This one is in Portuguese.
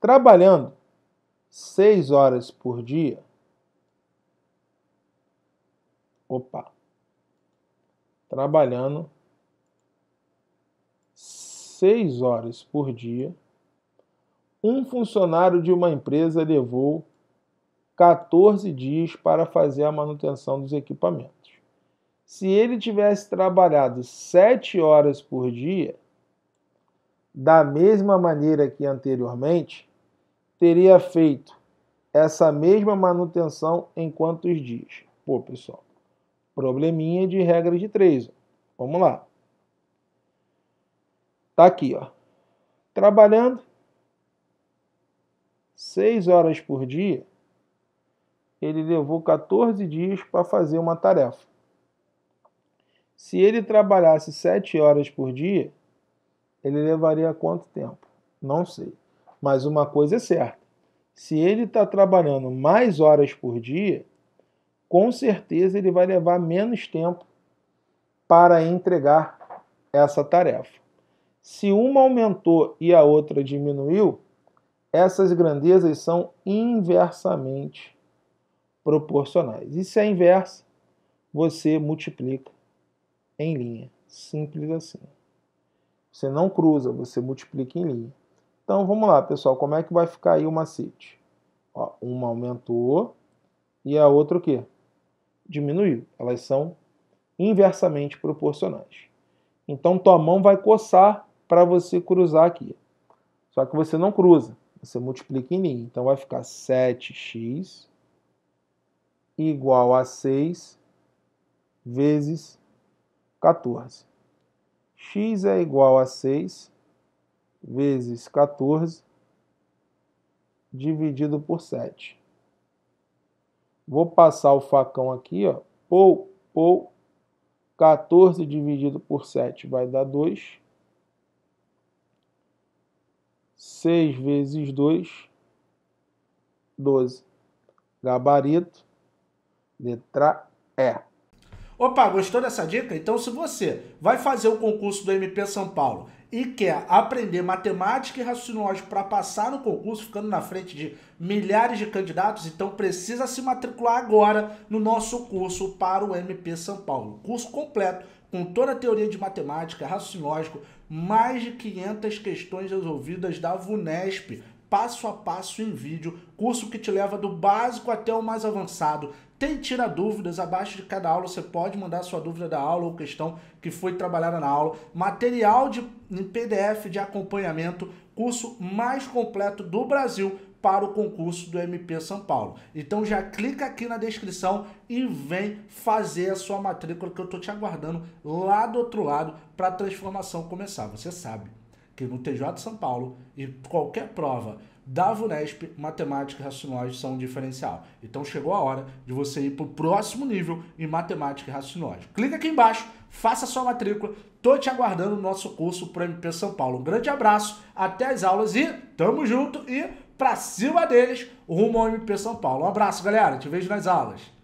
trabalhando seis horas por dia, opa, trabalhando seis horas por dia, um funcionário de uma empresa levou 14 dias para fazer a manutenção dos equipamentos. Se ele tivesse trabalhado sete horas por dia, da mesma maneira que anteriormente, teria feito essa mesma manutenção em quantos dias? Pô, pessoal, probleminha de regra de três. Vamos lá. Tá aqui, ó. Trabalhando seis horas por dia, ele levou 14 dias para fazer uma tarefa. Se ele trabalhasse 7 horas por dia, ele levaria quanto tempo? Não sei. Mas uma coisa é certa: se ele está trabalhando mais horas por dia, com certeza ele vai levar menos tempo para entregar essa tarefa. Se uma aumentou e a outra diminuiu, essas grandezas são inversamente proporcionais. E se é inversa, você multiplica em linha. Simples assim. Você não cruza, você multiplica em linha. Então vamos lá, pessoal, como é que vai ficar aí o macete? Ó, uma aumentou e a outra o quê? Diminuiu. Elas são inversamente proporcionais. Então tua mão vai coçar para você cruzar aqui. Só que você não cruza, você multiplica em linha. Então vai ficar 7x igual a 6 vezes 14. x é igual a 6 vezes 14 dividido por 7. Vou passar o facão aqui, ó. Pou, pou. 14 dividido por 7 vai dar 2. 6 vezes 2, 12. Gabarito, letra E. Opa, gostou dessa dica? Então, se você vai fazer o concurso do MP São Paulo e quer aprender matemática e raciocínio lógico para passar no concurso, ficando na frente de milhares de candidatos, então precisa se matricular agora no nosso curso para o MP São Paulo. Curso completo com toda a teoria de matemática, raciocínio lógico, mais de 500 questões resolvidas da VUNESP, passo a passo em vídeo, curso que te leva do básico até o mais avançado, tem tira dúvidas, abaixo de cada aula você pode mandar sua dúvida da aula ou questão que foi trabalhada na aula. Material de, em PDF de acompanhamento, curso mais completo do Brasil para o concurso do MP São Paulo. Então já clica aqui na descrição e vem fazer a sua matrícula que eu estou te aguardando lá do outro lado para a transformação começar. Você sabe que no TJ São Paulo e qualquer prova da VUNESP, matemática e racionais são um diferencial. Então chegou a hora de você ir para o próximo nível em matemática e racionais. Clica aqui embaixo, faça sua matrícula, tô te aguardando no nosso curso para MP São Paulo. Um grande abraço, até as aulas e tamo junto e para cima deles rumo ao MP São Paulo. Um abraço, galera, te vejo nas aulas.